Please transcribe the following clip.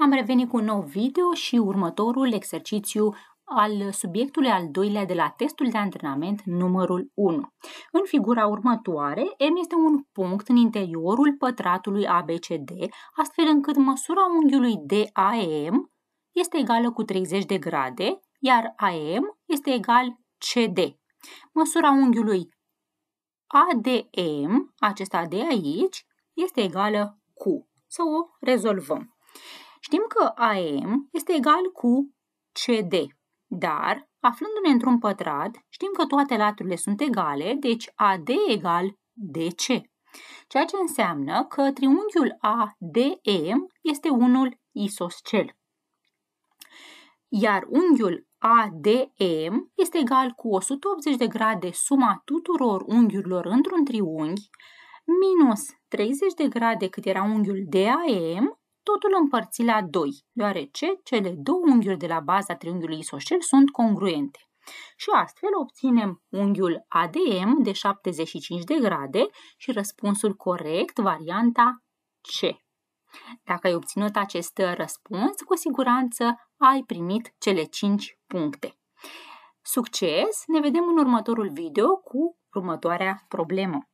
Am revenit cu un nou video și următorul exercițiu al subiectului al doilea de la testul de antrenament numărul 1. În figura următoare, M este un punct în interiorul pătratului ABCD, astfel încât măsura unghiului DAM este egală cu 30 de grade, iar AM este egal CD. Măsura unghiului ADM, acesta de aici, este egală cu. Să o rezolvăm. Știm că AM este egal cu CD, dar, aflându-ne într-un pătrat, știm că toate laturile sunt egale, deci AD egal DC, ceea ce înseamnă că triunghiul ADM este unul isoscel. Iar unghiul ADM este egal cu 180 de grade suma tuturor unghiurilor într-un triunghi minus 30 de grade cât era unghiul DAM totul împărțit la doi, deoarece cele două unghiuri de la baza triunghiului isoscel sunt congruente. Și astfel obținem unghiul ADM de 75 de grade și răspunsul corect, varianta C. Dacă ai obținut acest răspuns, cu siguranță ai primit cele 5 puncte. Succes! Ne vedem în următorul video cu următoarea problemă.